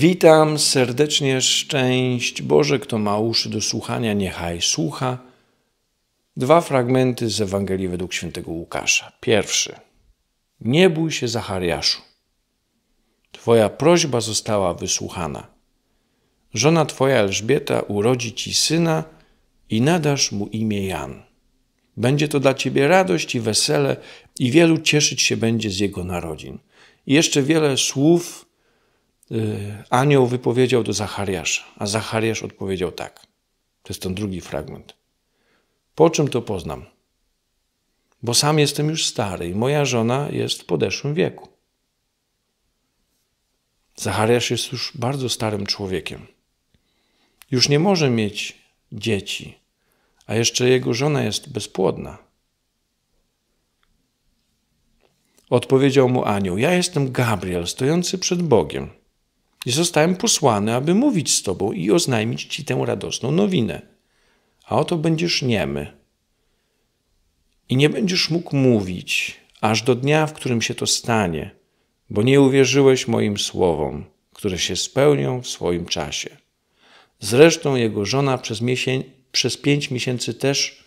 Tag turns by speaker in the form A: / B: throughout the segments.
A: Witam serdecznie, szczęść Boże, kto ma uszy do słuchania, niechaj słucha. Dwa fragmenty z Ewangelii według świętego Łukasza. Pierwszy. Nie bój się, Zachariaszu. Twoja prośba została wysłuchana. Żona twoja Elżbieta urodzi ci syna i nadasz mu imię Jan. Będzie to dla ciebie radość i wesele i wielu cieszyć się będzie z jego narodzin. I jeszcze wiele słów Y, anioł wypowiedział do Zachariasza, a Zachariasz odpowiedział tak. To jest ten drugi fragment. Po czym to poznam? Bo sam jestem już stary i moja żona jest w podeszłym wieku. Zachariasz jest już bardzo starym człowiekiem. Już nie może mieć dzieci, a jeszcze jego żona jest bezpłodna. Odpowiedział mu anioł: Ja jestem Gabriel, stojący przed Bogiem. I zostałem posłany, aby mówić z Tobą i oznajmić Ci tę radosną nowinę. A oto będziesz niemy. I nie będziesz mógł mówić, aż do dnia, w którym się to stanie, bo nie uwierzyłeś moim słowom, które się spełnią w swoim czasie. Zresztą jego żona przez, przez pięć miesięcy też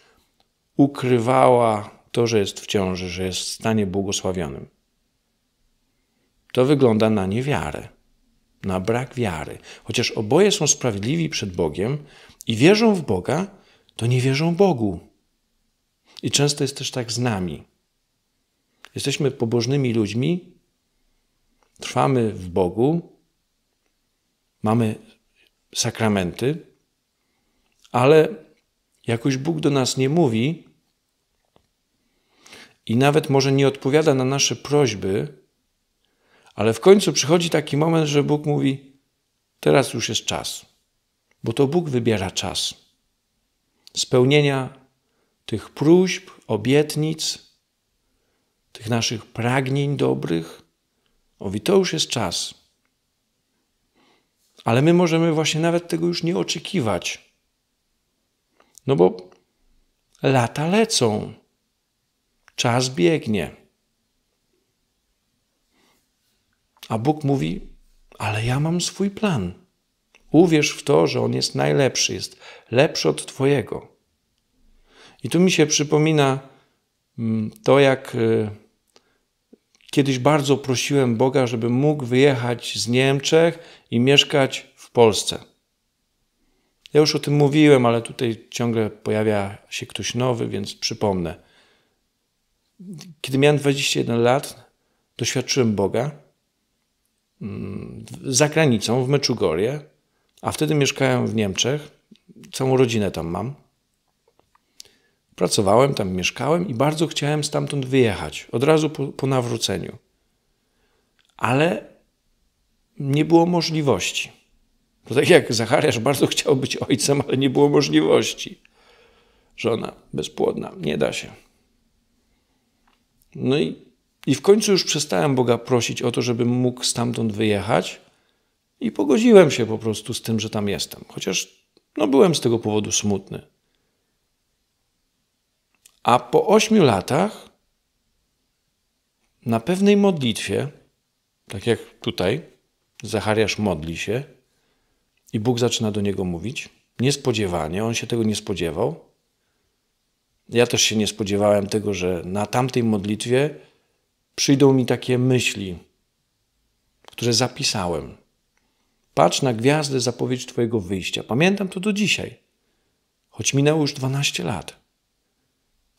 A: ukrywała to, że jest w ciąży, że jest w stanie błogosławionym. To wygląda na niewiarę na brak wiary. Chociaż oboje są sprawiedliwi przed Bogiem i wierzą w Boga, to nie wierzą Bogu. I często jest też tak z nami. Jesteśmy pobożnymi ludźmi, trwamy w Bogu, mamy sakramenty, ale jakoś Bóg do nas nie mówi i nawet może nie odpowiada na nasze prośby, ale w końcu przychodzi taki moment, że Bóg mówi: Teraz już jest czas, bo to Bóg wybiera czas spełnienia tych próśb, obietnic, tych naszych pragnień dobrych. Mówi: To już jest czas. Ale my możemy właśnie nawet tego już nie oczekiwać. No bo lata lecą, czas biegnie. A Bóg mówi: Ale ja mam swój plan. Uwierz w to, że on jest najlepszy, jest lepszy od Twojego. I tu mi się przypomina mm, to, jak y, kiedyś bardzo prosiłem Boga, żeby mógł wyjechać z Niemczech i mieszkać w Polsce. Ja już o tym mówiłem, ale tutaj ciągle pojawia się ktoś nowy, więc przypomnę. Kiedy miałem 21 lat, doświadczyłem Boga za granicą, w Meczugorie, a wtedy mieszkałem w Niemczech, całą rodzinę tam mam. Pracowałem, tam mieszkałem i bardzo chciałem stamtąd wyjechać, od razu po, po nawróceniu. Ale nie było możliwości. No tak jak Zachariasz bardzo chciał być ojcem, ale nie było możliwości. Żona bezpłodna, nie da się. No i i w końcu już przestałem Boga prosić o to, żebym mógł stamtąd wyjechać i pogodziłem się po prostu z tym, że tam jestem. Chociaż no, byłem z tego powodu smutny. A po ośmiu latach na pewnej modlitwie, tak jak tutaj, Zachariasz modli się i Bóg zaczyna do niego mówić. Niespodziewanie, on się tego nie spodziewał. Ja też się nie spodziewałem tego, że na tamtej modlitwie przyjdą mi takie myśli, które zapisałem. Patrz na gwiazdę zapowiedź Twojego wyjścia. Pamiętam to do dzisiaj, choć minęło już 12 lat.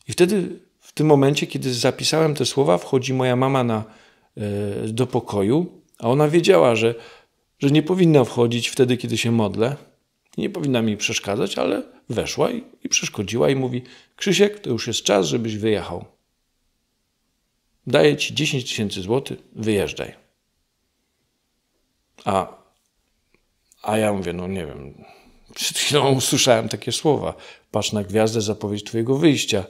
A: I wtedy, w tym momencie, kiedy zapisałem te słowa, wchodzi moja mama na, e, do pokoju, a ona wiedziała, że, że nie powinna wchodzić wtedy, kiedy się modlę. Nie powinna mi przeszkadzać, ale weszła i, i przeszkodziła i mówi: Krzysiek, to już jest czas, żebyś wyjechał daję ci 10 tysięcy złotych, wyjeżdżaj. A, a ja mówię, no nie wiem, przed chwilą usłyszałem takie słowa, patrz na gwiazdę, zapowiedź twojego wyjścia.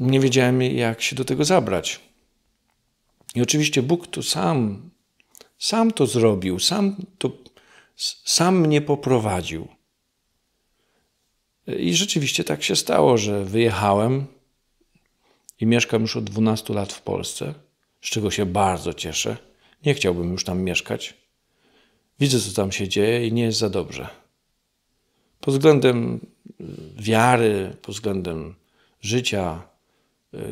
A: Nie wiedziałem, jak się do tego zabrać. I oczywiście Bóg to sam, sam to zrobił, sam, to, sam mnie poprowadził. I rzeczywiście tak się stało, że wyjechałem i mieszkam już od 12 lat w Polsce, z czego się bardzo cieszę. Nie chciałbym już tam mieszkać. Widzę, co tam się dzieje i nie jest za dobrze. Pod względem y, wiary, pod względem życia y, y,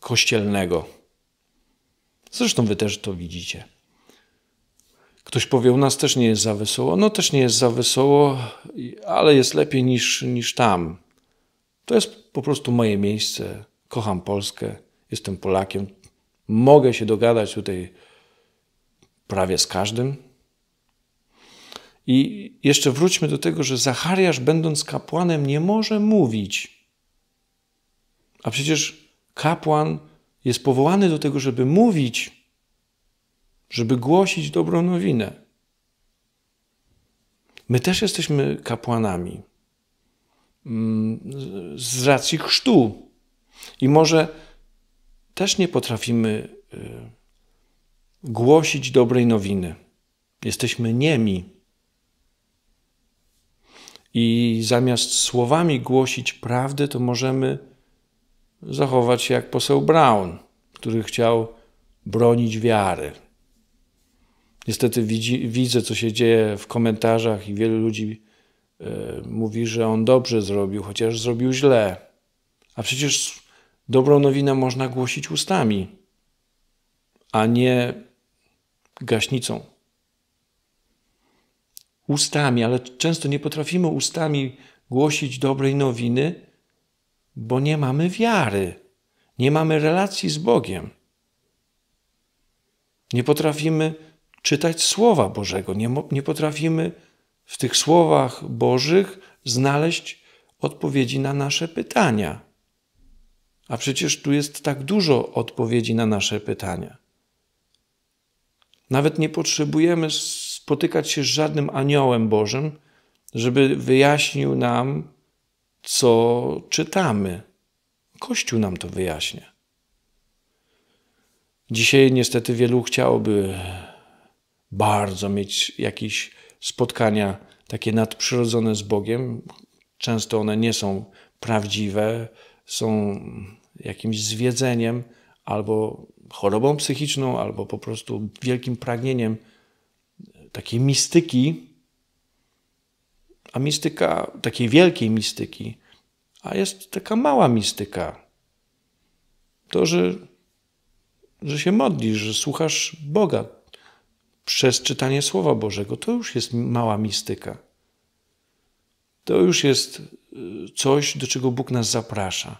A: kościelnego. Zresztą wy też to widzicie. Ktoś powie, u nas też nie jest za wesoło. No też nie jest za wesoło, ale jest lepiej niż, niż tam. To jest po prostu moje miejsce kocham Polskę, jestem Polakiem, mogę się dogadać tutaj prawie z każdym. I jeszcze wróćmy do tego, że Zachariasz, będąc kapłanem, nie może mówić. A przecież kapłan jest powołany do tego, żeby mówić, żeby głosić dobrą nowinę. My też jesteśmy kapłanami mm, z racji chrztu. I może też nie potrafimy y, głosić dobrej nowiny. Jesteśmy niemi. I zamiast słowami głosić prawdę, to możemy zachować się jak poseł Brown, który chciał bronić wiary. Niestety widzi, widzę, co się dzieje w komentarzach, i wielu ludzi y, mówi, że on dobrze zrobił, chociaż zrobił źle. A przecież Dobrą nowinę można głosić ustami, a nie gaśnicą. Ustami, ale często nie potrafimy ustami głosić dobrej nowiny, bo nie mamy wiary, nie mamy relacji z Bogiem. Nie potrafimy czytać Słowa Bożego, nie, nie potrafimy w tych słowach Bożych znaleźć odpowiedzi na nasze pytania. A przecież tu jest tak dużo odpowiedzi na nasze pytania. Nawet nie potrzebujemy spotykać się z żadnym aniołem Bożym, żeby wyjaśnił nam, co czytamy. Kościół nam to wyjaśnia. Dzisiaj niestety wielu chciałoby bardzo mieć jakieś spotkania takie nadprzyrodzone z Bogiem. Często one nie są prawdziwe, są jakimś zwiedzeniem albo chorobą psychiczną, albo po prostu wielkim pragnieniem takiej mistyki, a mistyka, takiej wielkiej mistyki, a jest taka mała mistyka. To, że, że się modlisz, że słuchasz Boga przez czytanie Słowa Bożego, to już jest mała mistyka. To już jest coś, do czego Bóg nas zaprasza.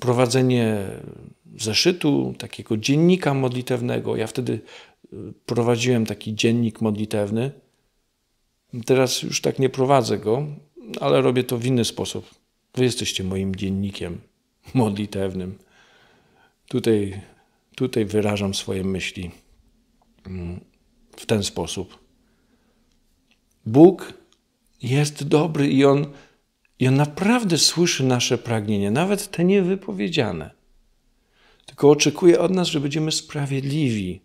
A: Prowadzenie zeszytu, takiego dziennika modlitewnego. Ja wtedy e, prowadziłem taki dziennik modlitewny. Teraz już tak nie prowadzę go, ale robię to w inny sposób. Wy jesteście moim dziennikiem modlitewnym. Tutaj, tutaj wyrażam swoje myśli mm, w ten sposób. Bóg jest dobry i On i On naprawdę słyszy nasze pragnienia, nawet te niewypowiedziane. Tylko oczekuje od nas, że będziemy sprawiedliwi,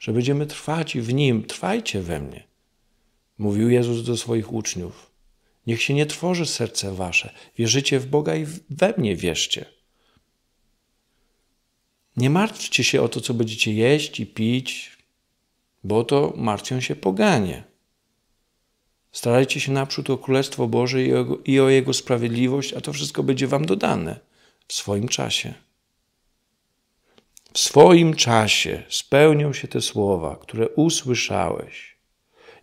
A: że będziemy trwać w Nim. Trwajcie we mnie, mówił Jezus do swoich uczniów. Niech się nie tworzy serce wasze. Wierzycie w Boga i we mnie wierzcie. Nie martwcie się o to, co będziecie jeść i pić, bo to martwią się poganie. Starajcie się naprzód o Królestwo Boże i o, Jego, i o Jego sprawiedliwość, a to wszystko będzie Wam dodane w swoim czasie. W swoim czasie spełnią się te słowa, które usłyszałeś.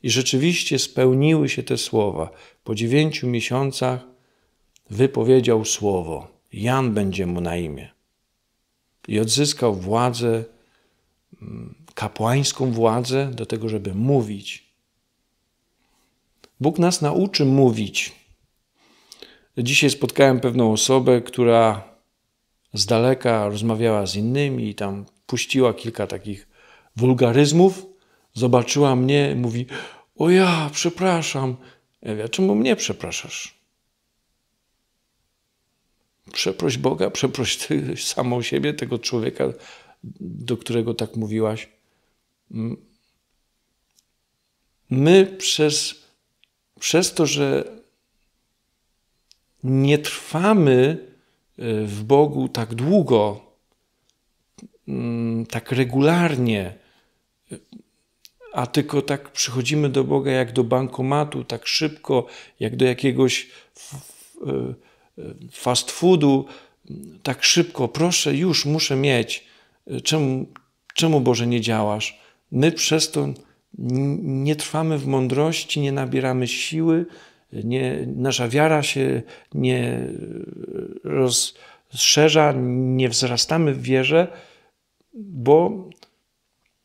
A: I rzeczywiście spełniły się te słowa. Po dziewięciu miesiącach wypowiedział słowo. Jan będzie mu na imię. I odzyskał władzę, mm, kapłańską władzę do tego, żeby mówić Bóg nas nauczy mówić. Dzisiaj spotkałem pewną osobę, która z daleka rozmawiała z innymi i tam puściła kilka takich wulgaryzmów. Zobaczyła mnie, mówi: O ja, przepraszam. Ewia, czemu mnie przepraszasz? Przeproś Boga, przeproś ty samą siebie, tego człowieka, do którego tak mówiłaś. My przez przez to, że nie trwamy e, w Bogu tak długo, mm, tak regularnie, e, a tylko tak przychodzimy do Boga jak do bankomatu, tak szybko, jak do jakiegoś e, fast foodu, tak szybko, proszę, już muszę mieć. Czemu, czemu Boże nie działasz? My przez to nie trwamy w mądrości, nie nabieramy siły, nie, nasza wiara się nie e, rozszerza, nie wzrastamy w wierze, bo,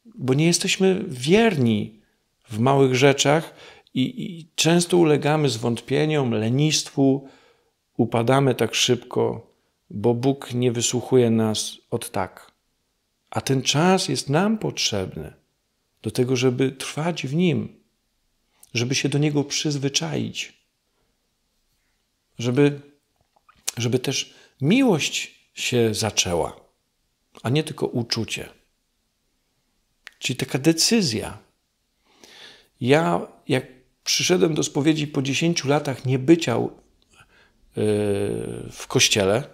A: bo nie jesteśmy wierni w małych rzeczach i, i często ulegamy zwątpieniom, lenistwu, upadamy tak szybko, bo Bóg nie wysłuchuje nas od tak. A ten czas jest nam potrzebny do tego, żeby trwać w Nim, żeby się do Niego przyzwyczaić, żeby, żeby też miłość się zaczęła, a nie tylko uczucie. Czyli taka decyzja. Ja, jak przyszedłem do spowiedzi po 10 latach niebycia e, w kościele,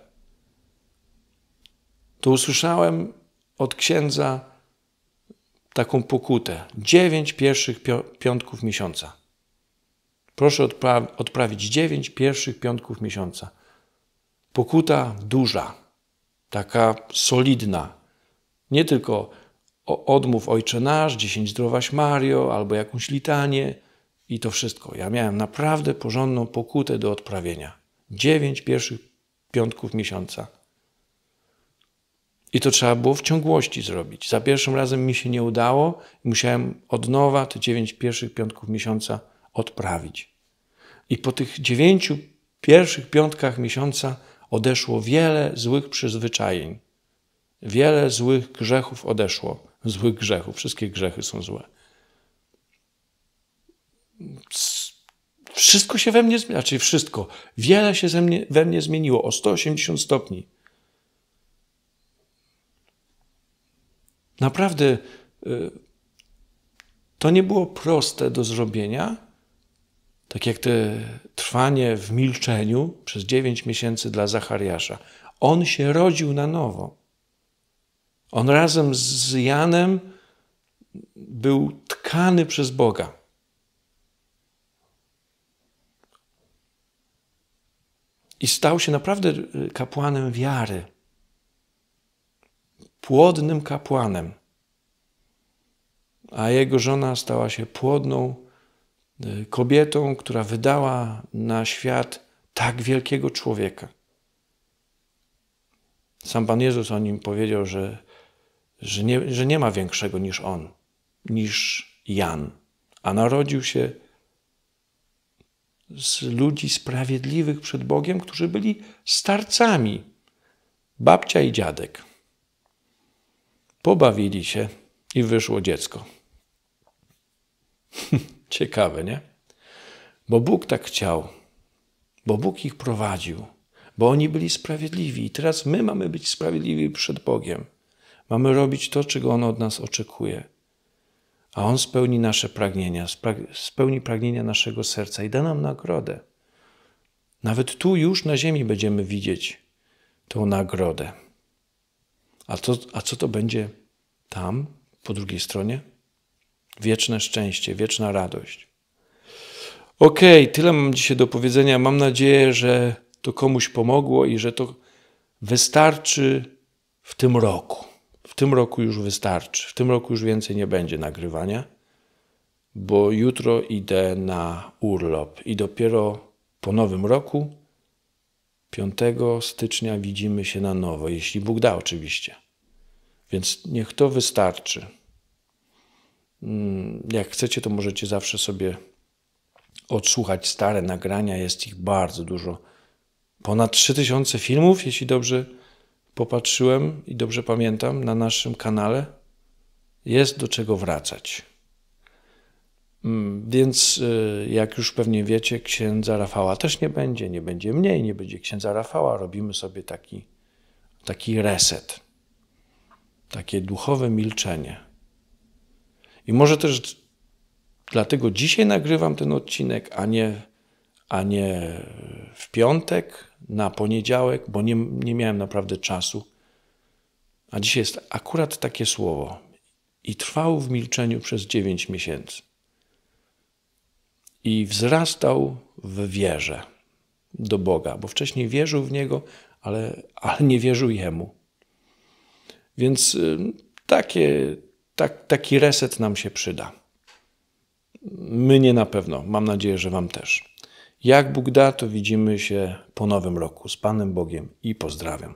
A: to usłyszałem od księdza, taką pokutę. Dziewięć pierwszych piątków miesiąca. Proszę odpra odprawić dziewięć pierwszych piątków miesiąca. Pokuta duża, taka solidna. Nie tylko odmów Ojcze Nasz, dziesięć zdrowaś Mario albo jakąś litanię i to wszystko. Ja miałem naprawdę porządną pokutę do odprawienia. Dziewięć pierwszych piątków miesiąca. I to trzeba było w ciągłości zrobić. Za pierwszym razem mi się nie udało i musiałem od nowa te dziewięć pierwszych piątków miesiąca odprawić. I po tych dziewięciu pierwszych piątkach miesiąca odeszło wiele złych przyzwyczajeń. Wiele złych grzechów odeszło. Złych grzechów. Wszystkie grzechy są złe. Wszystko się we mnie zmieniło, znaczy wszystko. Wiele się ze mnie, we mnie zmieniło o 180 stopni. Naprawdę y, to nie było proste do zrobienia, tak jak te trwanie w milczeniu przez dziewięć miesięcy dla Zachariasza. On się rodził na nowo. On razem z Janem był tkany przez Boga. I stał się naprawdę y, kapłanem wiary płodnym kapłanem, a jego żona stała się płodną e, kobietą, która wydała na świat tak wielkiego człowieka. Sam Pan Jezus o nim powiedział, że, że, nie, że nie ma większego niż on, niż Jan, a narodził się z ludzi sprawiedliwych przed Bogiem, którzy byli starcami, babcia i dziadek pobawili się i wyszło dziecko. Ciekawe, nie? Bo Bóg tak chciał, bo Bóg ich prowadził, bo oni byli sprawiedliwi i teraz my mamy być sprawiedliwi przed Bogiem. Mamy robić to, czego On od nas oczekuje. A On spełni nasze pragnienia, spełni pragnienia naszego serca i da nam nagrodę. Nawet tu już na ziemi będziemy widzieć tą nagrodę. A, to, a co to będzie tam, po drugiej stronie? Wieczne szczęście, wieczna radość. Okej, okay, tyle mam dzisiaj do powiedzenia. Mam nadzieję, że to komuś pomogło i że to wystarczy w tym roku. W tym roku już wystarczy. W tym roku już więcej nie będzie nagrywania, bo jutro idę na urlop i dopiero po nowym roku 5 stycznia widzimy się na nowo, jeśli Bóg da, oczywiście. Więc niech to wystarczy. Mm, jak chcecie, to możecie zawsze sobie odsłuchać stare nagrania, jest ich bardzo dużo. Ponad 3000 filmów, jeśli dobrze popatrzyłem i dobrze pamiętam, na naszym kanale. Jest do czego wracać. Mm, więc y, jak już pewnie wiecie, księdza Rafała też nie będzie, nie będzie mniej, nie będzie księdza Rafała. Robimy sobie taki, taki reset, takie duchowe milczenie. I może też dlatego dzisiaj nagrywam ten odcinek, a nie, a nie w piątek, na poniedziałek, bo nie, nie miałem naprawdę czasu. A dzisiaj jest akurat takie słowo. I trwał w milczeniu przez 9 miesięcy i wzrastał w wierze do Boga, bo wcześniej wierzył w Niego, ale, ale nie wierzył Jemu. Więc y, takie, tak, taki reset nam się przyda. My nie na pewno, mam nadzieję, że Wam też. Jak Bóg da, to widzimy się po nowym roku z Panem Bogiem i pozdrawiam.